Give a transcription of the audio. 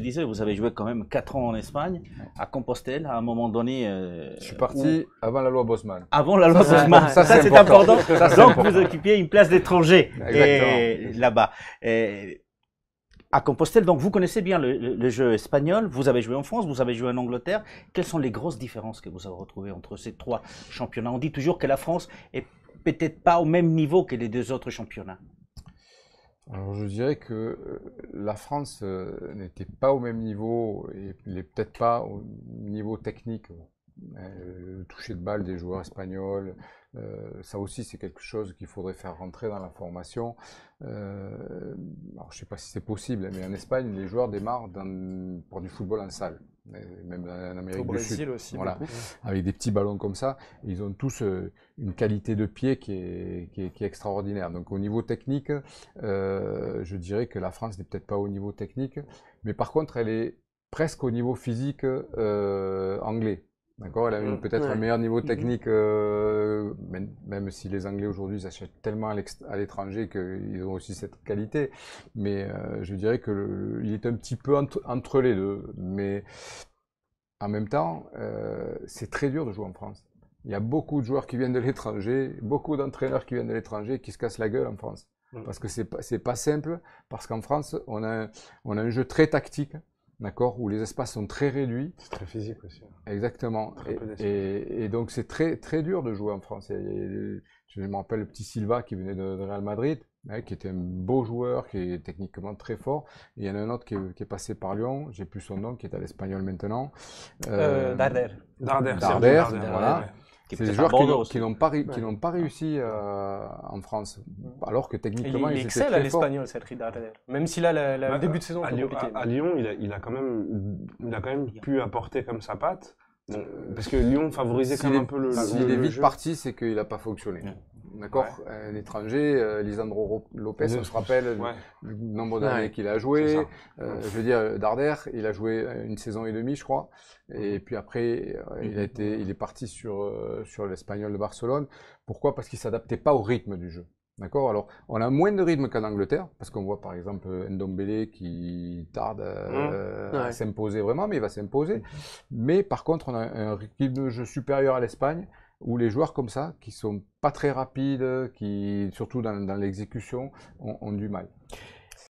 je disais, vous avez joué quand même 4 ans en Espagne, à Compostelle, à un moment donné. Euh, je suis parti avant la loi Bosman. Avant la loi Bosman. Ça, c'est important. Donc, vous occupiez une place d'étranger euh, là-bas euh, à Compostelle. Donc vous connaissez bien le, le, jeu espagnol, vous avez joué en France, vous avez joué en Angleterre. Quelles sont les grosses différences que vous avez retrouvées entre ces trois championnats On dit toujours que la France est peut-être pas au même niveau que les deux autres championnats. Alors je dirais que euh, la France euh, n'était pas au même niveau et n'est peut-être pas au niveau technique euh, le toucher de balle des joueurs espagnols, euh, ça aussi c'est quelque chose qu'il faudrait faire rentrer dans la formation. Euh, je ne sais pas si c'est possible, mais en Espagne, les joueurs démarrent pour du football en salle. Même en Amérique Sud, aussi, voilà, avec des petits ballons comme ça, ils ont tous une qualité de pied qui est, extraordinaire. Donc au niveau technique, je dirais que la France n'est peut-être pas au niveau technique, mais par contre elle est presque au niveau physique anglais. D'accord Elle a mm, peut-être un meilleur niveau mm-hmm. technique, euh, même, si les Anglais aujourd'hui s'achètent tellement à l'étranger qu'ils ont aussi cette qualité. Mais euh, je dirais qu'il est un petit peu entre, les deux. Mais en même temps, euh, c'est très dur de jouer en France. Il y a beaucoup de joueurs qui viennent de l'étranger, beaucoup d'entraîneurs qui viennent de l'étranger qui se cassent la gueule en France. Mm. Parce que c'est pas, pas simple, parce qu'en France, on a, on a un jeu très tactique d'accord, où les espaces sont très réduits. C'est très physique aussi. Hein. Exactement. et, et, donc c'est très très dur de jouer en France. je me rappelle le petit Silva qui venait de, Real Madrid, hein, qui était un beau joueur, qui est techniquement très fort. il y en a un autre qui est, passé par Lyon, j'ai plus son nom, qui est à l'Espagnol maintenant. Euh, Darder. Euh, Darder, c'est des joueurs qui n'ont pas, réussi euh, en France, alors que techniquement, il, il, excelle à l'espagnol, cette Ridarder. Même si là, le bah, début de saison, à, compliqué. à, Lyon, il a, quand même, il a quand même pu apporter comme sa patte. parce que Lyon favorisait quand même un peu le. S'il est vite parti, c'est qu'il n'a pas fonctionné. D'accord Un euh, étranger, euh, Lisandro Lopez, on se rappelle le nombre d'années qu'il a joué. Euh, je veux dire, Darder, il a joué une saison et demie, je crois. Et mhm. puis après, il, a été, il est parti sur, sur l'Espagnol de Barcelone. Pourquoi Parce qu'il ne s'adaptait pas au rythme du jeu. D'accord Alors, on a moins de rythme qu'en Angleterre, parce qu'on voit par exemple Ndombele qui tarde à mhm. s'imposer vraiment, mais il va s'imposer. Mais par contre, on a un rythme de jeu supérieur à l'Espagne où les joueurs comme ça, qui sont pas très rapides, qui surtout dans, l'exécution, ont, du mal.